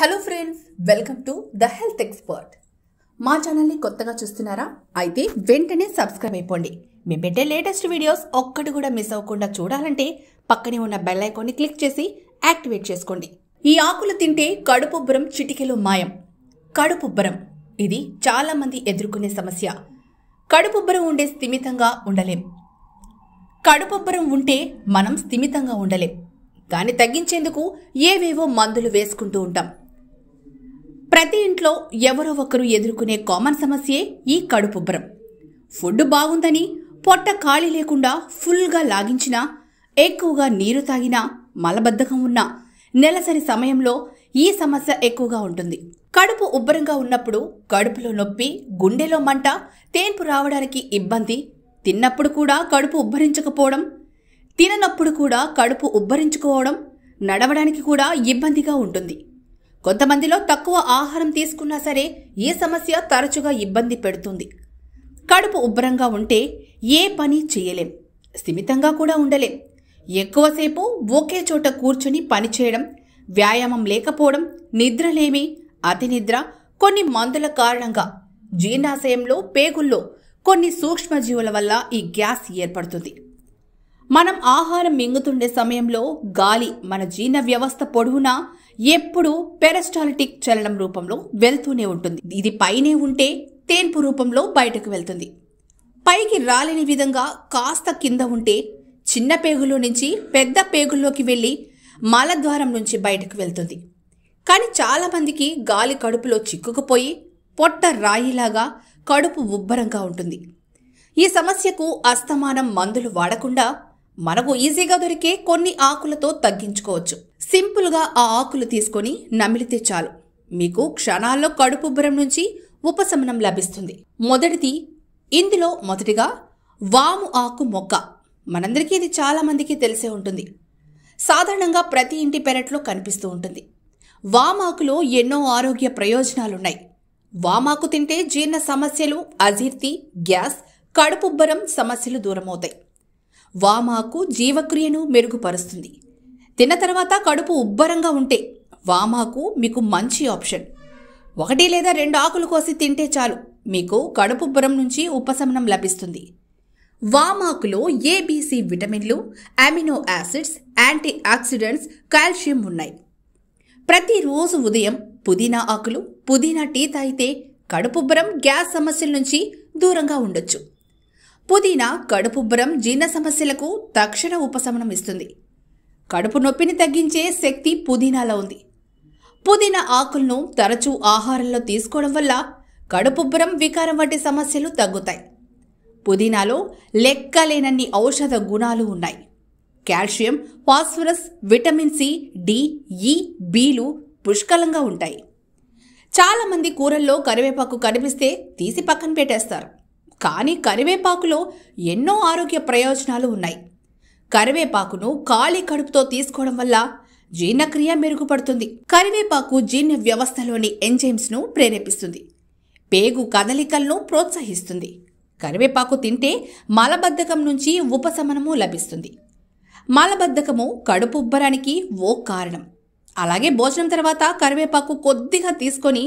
hello friends welcome to the health expert మా ఛానల్ని కొత్తగా చూస్తున్నారా అయితే వెంటనే సబ్స్క్రైబ్ అయిపోండి మేము పెట్టే లేటెస్ట్ వీడియోస్ ఒక్కటి కూడా మిస్ అవ్వకుండా చూడాలంటే పక్కనే ఉన్న బెల్ ఐకాన్ని క్లిక్ చేసి యాక్టివేట్ చేసుకోండి ఈ ఆకులు తింటే కడుపుబ్బరం చిటికెలు మాయం కడుపుబ్బరం ఇది చాలామంది ఎదుర్కొనే సమస్య కడుపుబ్బరం ఉండే స్థిమితంగా ఉండలేం కడుపుబ్బరం ఉంటే మనం స్థిమితంగా ఉండలేం దాన్ని తగ్గించేందుకు ఏవేవో మందులు వేసుకుంటూ ఉంటాం ప్రతి ఇంట్లో ఎవరో ఒకరు ఎదుర్కొనే కామన్ సమస్యే ఈ కడుపుబ్బరం ఫుడ్ బాగుందని పొట్ట ఖాళీ లేకుండా ఫుల్గా లాగించినా ఎక్కువగా నీరు తాగినా మలబద్ధకం ఉన్నా నెలసరి సమయంలో ఈ సమస్య ఎక్కువగా ఉంటుంది కడుపు ఉబ్బరంగా ఉన్నప్పుడు కడుపులో నొప్పి గుండెలో మంట తేన్పు రావడానికి ఇబ్బంది తిన్నప్పుడు కూడా కడుపు ఉబ్బరించకపోవడం తిననప్పుడు కూడా కడుపు ఉబ్బరించుకోవడం నడవడానికి కూడా ఇబ్బందిగా ఉంటుంది కొంతమందిలో తక్కువ ఆహారం తీసుకున్నా సరే ఈ సమస్య తరచుగా ఇబ్బంది పెడుతుంది కడుపు ఉబ్బరంగా ఉంటే ఏ పని చేయలేం స్థిమితంగా కూడా ఉండలేం ఎక్కువసేపు ఒకే చోట కూర్చుని పనిచేయడం వ్యాయామం లేకపోవడం నిద్రలేమి అతినిద్ర కొన్ని మందుల కారణంగా జీర్ణాశయంలో పేగుల్లో కొన్ని సూక్ష్మజీవుల వల్ల ఈ గ్యాస్ ఏర్పడుతుంది మనం ఆహారం మింగుతుండే సమయంలో గాలి మన జీర్ణ వ్యవస్థ పొడవునా ఎప్పుడూ పెరస్టాలిటిక్ చలనం రూపంలో వెళ్తూనే ఉంటుంది ఇది పైనే ఉంటే తేన్పు రూపంలో బయటకు వెళ్తుంది పైకి రాలేని విధంగా కాస్త కింద ఉంటే చిన్న పేగులో నుంచి పెద్ద పేగుల్లోకి వెళ్ళి మలద్వారం నుంచి బయటకు వెళ్తుంది కానీ చాలామందికి గాలి కడుపులో చిక్కుకుపోయి పొట్ట రాయిలాగా కడుపు ఉబ్బరంగా ఉంటుంది ఈ సమస్యకు అస్తమానం మందులు వాడకుండా మనకు ఈజీగా దొరికే కొన్ని ఆకులతో తగ్గించుకోవచ్చు సింపుల్గా ఆ ఆకులు తీసుకొని నమిలితే చాలు మీకు క్షణాల్లో కడుపుబ్బరం నుంచి ఉపశమనం లభిస్తుంది మొదటిది ఇందులో మొదటిగా వాము ఆకు మొక్క మనందరికీ ఇది చాలామందికి తెలిసే ఉంటుంది సాధారణంగా ప్రతి ఇంటి పెరట్లో కనిపిస్తూ ఉంటుంది వామాకులో ఎన్నో ఆరోగ్య ప్రయోజనాలున్నాయి వామాకు తింటే జీర్ణ సమస్యలు అజీర్తి గ్యాస్ కడుపుబ్బరం సమస్యలు దూరమవుతాయి వామాకు జీవక్రియను మెరుగుపరుస్తుంది తిన్న తర్వాత కడుపు ఉబ్బరంగా ఉంటే వామాకు మీకు మంచి ఆప్షన్ ఒకటి లేదా రెండు ఆకులు కోసి తింటే చాలు మీకు కడుపు ఉబ్బరం నుంచి ఉపశమనం లభిస్తుంది వామాకులో ఏబీసీ విటమిన్లు amino acids antioxidants calcium ఉన్నాయి ప్రతిరోజు ఉదయం పుదీనా ఆకులు పుదీనా టీ తాగితే కడుపుబ్బరం గ్యాస్ సమస్యల నుంచి దూరంగా ఉండొచ్చు పుదీనా కడుపుబ్బరం జీర్ణ సమస్యలకు తక్షణ ఉపశమనం ఇస్తుంది కడుపు నొప్పిని తగ్గించే శక్తి పుదీనాలో ఉంది పుదీనా ఆకులను తరచూ ఆహారంలో తీసుకోవడం వల్ల కడుపుబ్బరం వికారం వంటి సమస్యలు తగ్గుతాయి పుదీనాలో లెక్కలేనన్ని ఔషధ గుణాలు ఉన్నాయి calcium phosphorus vitamin C D E బీలు పుష్కలంగా ఉంటాయి చాలామంది కూరల్లో కరివేపాకు కనిపిస్తే తీసి పక్కన పెట్టేస్తారు కానీ కరివేపాకులో ఎన్నో ఆరోగ్య ప్రయోజనాలు ఉన్నాయి కరివేపాకును ఖాళీ కడుపుతో తీసుకోవడం వల్ల జీర్ణక్రియ మెరుగుపడుతుంది కరివేపాకు జీర్ణ వ్యవస్థలోని ఎంజైమ్స్ను ప్రేరేపిస్తుంది పేగు కదలికలను ప్రోత్సహిస్తుంది కరివేపాకు తింటే మలబద్ధకం నుంచి ఉపశమనము లభిస్తుంది మలబద్ధకము కడుపు ఉబ్బరానికి ఓ కారణం అలాగే భోజనం తర్వాత కరివేపాకు కొద్దిగా తీసుకొని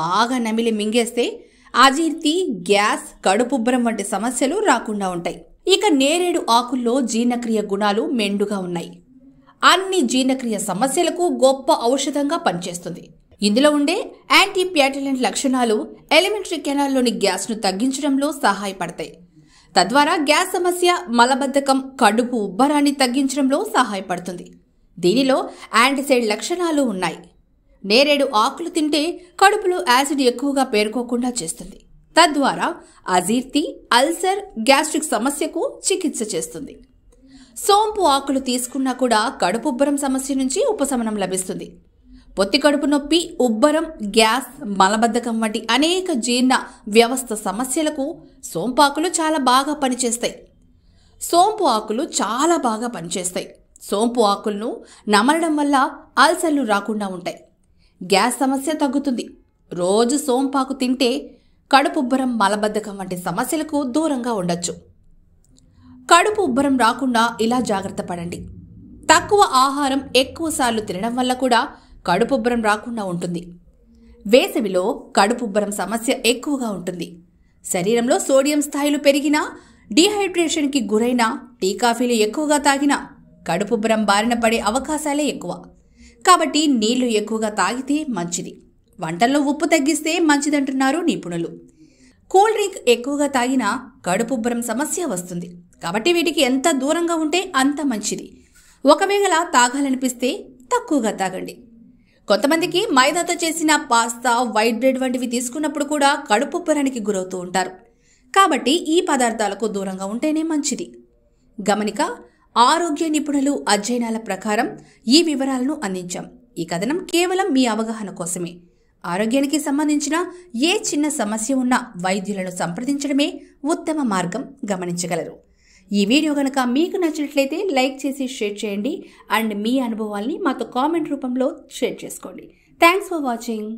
బాగా నమిలి మింగేస్తే అజీర్తి గ్యాస్ కడుపుబ్బరం వంటి సమస్యలు రాకుండా ఉంటాయి ఇక నేరేడు ఆకుల్లో జీర్ణక్రియ గుణాలు మెండుగా ఉన్నాయి అన్ని జీర్ణక్రియ సమస్యలకు గొప్ప ఔషధంగా పనిచేస్తుంది ఇందులో ఉండే యాంటీప్యాటిలెంట్ లక్షణాలు ఎలిమెంటరీ కెనాల్లోని గ్యాస్ను తగ్గించడంలో సహాయపడతాయి తద్వారా గ్యాస్ సమస్య మలబద్ధకం కడుపు ఉబ్బరాన్ని తగ్గించడంలో సహాయపడుతుంది దీనిలో యాంటిసైడ్ లక్షణాలు ఉన్నాయి నేరేడు ఆకులు తింటే కడుపులో యాసిడ్ ఎక్కువగా పేరుకోకుండా చేస్తుంది తద్వారా అజీర్తి అల్సర్ గ్యాస్ట్రిక్ సమస్యకు చికిత్స చేస్తుంది సోంపు ఆకులు తీసుకున్నా కూడా కడుపుబ్బరం సమస్య నుంచి ఉపశమనం లభిస్తుంది పొత్తి కడుపు నొప్పి ఉబ్బరం గ్యాస్ మలబద్ధకం వంటి అనేక జీర్ణ వ్యవస్థ సమస్యలకు సోంపాకులు చాలా బాగా పనిచేస్తాయి సోంపు ఆకులు చాలా బాగా పనిచేస్తాయి సోంపు ఆకులను నమలడం వల్ల అల్సర్లు రాకుండా ఉంటాయి గ్యాస్ సమస్య తగ్గుతుంది రోజు సోంపాకు తింటే కడుపుబ్బరం మలబద్ధకం వంటి సమస్యలకు దూరంగా ఉండొచ్చు కడుపు ఉబ్బరం రాకుండా ఇలా జాగ్రత్త పడండి తక్కువ ఆహారం ఎక్కువ సార్లు తినడం వల్ల కూడా కడుపుబ్బరం రాకుండా ఉంటుంది వేసవిలో కడుపుబ్బరం సమస్య ఎక్కువగా ఉంటుంది శరీరంలో సోడియం స్థాయిలు పెరిగినా డీహైడ్రేషన్కి గురైనా టీ కాఫీలు ఎక్కువగా తాగినా కడుపుబ్బరం బారిన పడే అవకాశాలే ఎక్కువ కాబట్టి నీళ్లు ఎక్కువగా తాగితే మంచిది వంటల్లో ఉప్పు తగ్గిస్తే మంచిదంటున్నారు నిపుణులు కూల్ డ్రింక్ ఎక్కువగా తాగినా కడుపుబ్బరం సమస్య వస్తుంది కాబట్టి వీటికి ఎంత దూరంగా ఉంటే అంత మంచిది ఒకవేళ తాగాలనిపిస్తే తక్కువగా తాగండి కొంతమందికి మైదాతో చేసిన పాస్తా వైట్ బ్రెడ్ వంటివి తీసుకున్నప్పుడు కూడా కడుపుబ్బరానికి గురవుతూ ఉంటారు కాబట్టి ఈ పదార్థాలకు దూరంగా ఉంటేనే మంచిది గమనిక ఆరోగ్య నిపుణులు అధ్యయనాల ప్రకారం ఈ వివరాలను అందించాం ఈ కథనం కేవలం మీ అవగాహన కోసమే ఆరోగ్యానికి సంబంధించిన ఏ చిన్న సమస్య ఉన్నా వైద్యులను సంప్రదించడమే ఉత్తమ మార్గం గమనించగలరు ఈ వీడియో కనుక మీకు నచ్చినట్లయితే లైక్ చేసి షేర్ చేయండి అండ్ మీ అనుభవాల్ని మాతో కామెంట్ రూపంలో షేర్ చేసుకోండి థ్యాంక్స్ ఫర్ వాచింగ్